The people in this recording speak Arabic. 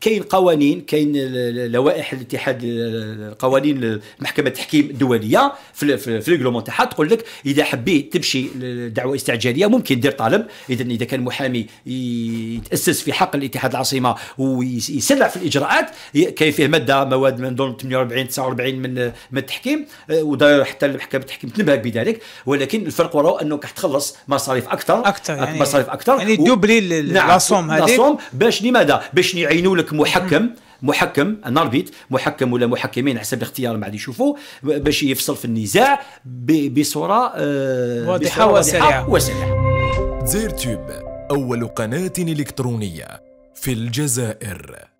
كاين قوانين كاين لوائح الاتحاد قوانين المحكمه التحكيم الدوليه في الريغلومون تاعها تقول لك اذا حبيت تمشي دعوه استعجاليه ممكن دير طلب اذا اذا كان محامي يتاسس في حق الاتحاد العاصمه ويسرع في الاجراءات كاين فيه ماده مواد من دون 48 49 من من آه، التحكيم وداير حتى المحكمه التحكيم تنبهك بذلك ولكن الفرق وراء انه تخلص مصاريف اكثر اكثر يعني مصاريف اكثر يعني دوبلي و... نعم. لاصوم هذيك لاصوم باش لماذا باش يعينوا لك عندك محكم محكم ان اربيت محكم ولا محكمين حسب الاختيار ما عاد يشوفوا باش يفصل في النزاع آه، بصوره واضحه وسريعه وسريعه زير تيوب اول قناه الكترونيه في الجزائر